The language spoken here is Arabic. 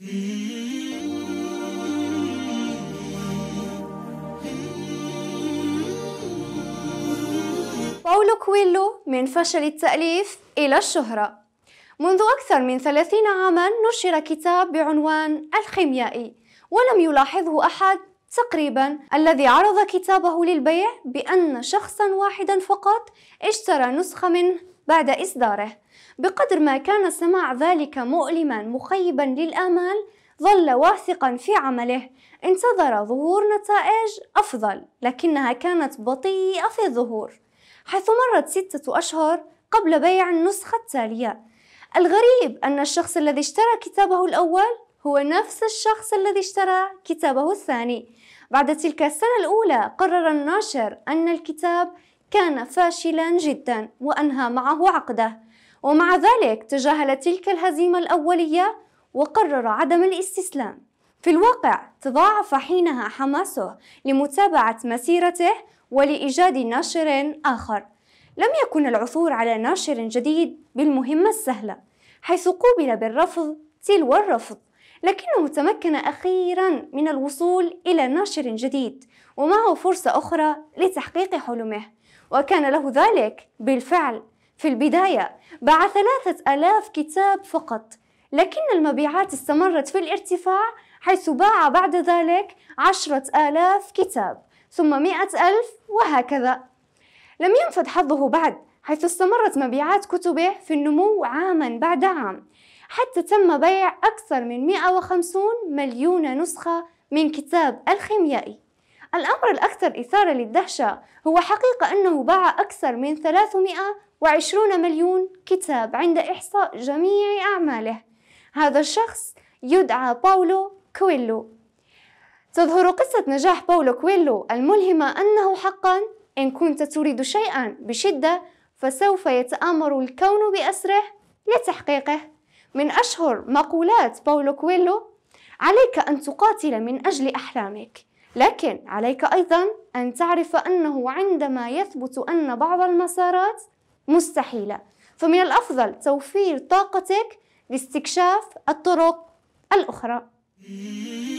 باولو كويلو من فشل التأليف إلى الشهرة منذ أكثر من ثلاثين عاما نشر كتاب بعنوان الخيميائي ولم يلاحظه أحد تقريبا الذي عرض كتابه للبيع بأن شخصا واحدا فقط اشترى نسخة منه بعد إصداره بقدر ما كان سماع ذلك مؤلما مخيبا للآمال ظل واثقا في عمله انتظر ظهور نتائج أفضل لكنها كانت بطيئة في الظهور حيث مرت ستة أشهر قبل بيع النسخة التالية الغريب أن الشخص الذي اشترى كتابه الأول هو نفس الشخص الذي اشترى كتابه الثاني بعد تلك السنة الأولى قرر الناشر أن الكتاب كان فاشلا جدا وأنهى معه عقده ومع ذلك تجاهل تلك الهزيمة الأولية وقرر عدم الاستسلام في الواقع تضاعف حينها حماسه لمتابعة مسيرته ولإيجاد ناشر آخر لم يكن العثور على ناشر جديد بالمهمة السهلة حيث قوبل بالرفض تلو الرفض لكنه تمكن أخيرا من الوصول إلى ناشر جديد ومعه فرصة أخرى لتحقيق حلمه وكان له ذلك بالفعل في البداية باع ثلاثة ألاف كتاب فقط لكن المبيعات استمرت في الارتفاع حيث باع بعد ذلك عشرة آلاف كتاب ثم مئة ألف وهكذا لم ينفد حظه بعد حيث استمرت مبيعات كتبه في النمو عاما بعد عام حتى تم بيع أكثر من 150 مليون نسخة من كتاب الخيميائي الأمر الأكثر إثارة للدهشة هو حقيقة أنه باع أكثر من 300 وعشرون مليون كتاب عند إحصاء جميع أعماله هذا الشخص يدعى باولو كويلو تظهر قصة نجاح باولو كويلو الملهمة أنه حقا إن كنت تريد شيئا بشدة فسوف يتآمر الكون بأسره لتحقيقه من أشهر مقولات باولو كويلو عليك أن تقاتل من أجل أحلامك لكن عليك أيضا أن تعرف أنه عندما يثبت أن بعض المسارات مستحيلة فمن الأفضل توفير طاقتك لاستكشاف الطرق الأخرى